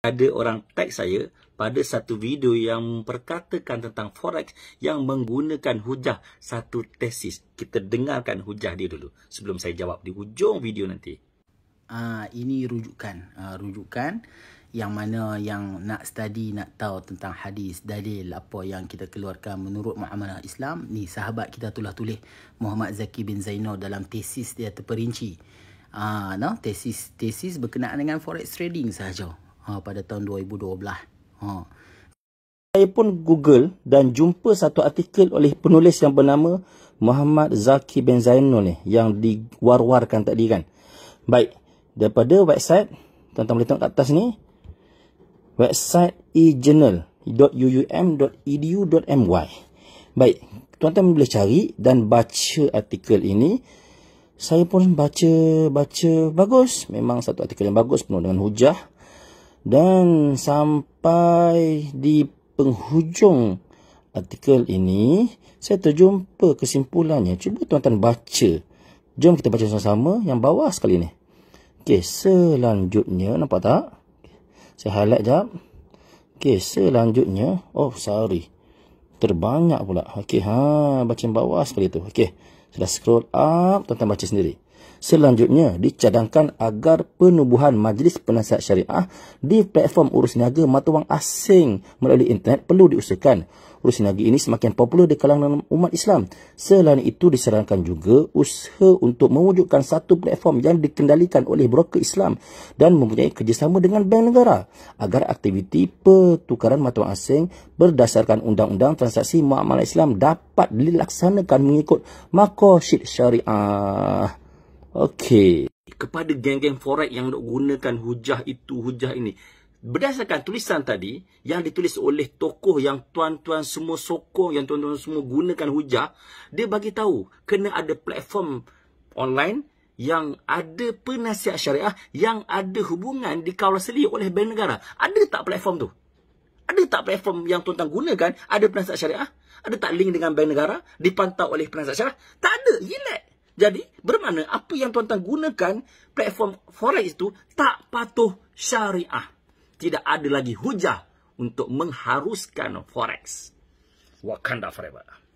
ada orang tag saya pada satu video yang perkatakan tentang forex yang menggunakan hujah satu tesis. Kita dengarkan hujah dia dulu sebelum saya jawab di hujung video nanti. Ah uh, ini rujukan uh, rujukan yang mana yang nak study nak tahu tentang hadis dalil apa yang kita keluarkan menurut muamalah Islam ni sahabat kita telah tulis Muhammad Zaki bin Zainal dalam tesis dia terperinci. Ah uh, no tesis tesis berkenaan dengan forex trading sahaja ha, pada tahun 2012. Ha. Saya pun google dan jumpa satu artikel oleh penulis yang bernama Muhammad Zaki bin Zainul ni yang diwar-warkan tadi kan. Baik, daripada website, tuan-tuan boleh tengok kat atas ni. Website ejournal.uum.edu.my Baik, tuan-tuan boleh cari dan baca artikel ini. Saya pun baca, baca, bagus. Memang satu artikel yang bagus, penuh dengan hujah. Dan sampai di penghujung artikel ini, saya terjumpa kesimpulannya. Cuba tuan-tuan baca. Jom kita baca sama-sama yang bawah sekali ni. Okey, selanjutnya, nampak tak? Saya highlight jap. Okey, selanjutnya. Oh, sorry. Terbanyak pula. Okey, ha, baca yang bawah sekali tu. Okey, sudah scroll up, tuan-tuan baca sendiri. Selanjutnya, dicadangkan agar penubuhan Majlis Penasihat Syariah di platform urus niaga mata wang asing melalui internet perlu diusahakan. Urus niaga ini semakin popular di kalangan umat Islam. Selain itu, disarankan juga usaha untuk mewujudkan satu platform yang dikendalikan oleh broker Islam dan mempunyai kerjasama dengan bank negara agar aktiviti pertukaran mata wang asing berdasarkan undang-undang transaksi muamalah Islam dapat dilaksanakan mengikut makosid syariah. Okey. Kepada geng-geng forex yang nak gunakan hujah itu, hujah ini. Berdasarkan tulisan tadi yang ditulis oleh tokoh yang tuan-tuan semua sokong, yang tuan-tuan semua gunakan hujah, dia bagi tahu kena ada platform online yang ada penasihat syariah yang ada hubungan di dikawalseli oleh bank negara. Ada tak platform tu? Ada tak platform yang tuan-tuan gunakan ada penasihat syariah? Ada tak link dengan bank negara dipantau oleh penasihat syariah? Tak ada. Yelak. Jadi, bermakna apa yang tuan-tuan gunakan platform forex itu tak patuh syariah. Tidak ada lagi hujah untuk mengharuskan forex. Wakanda forever.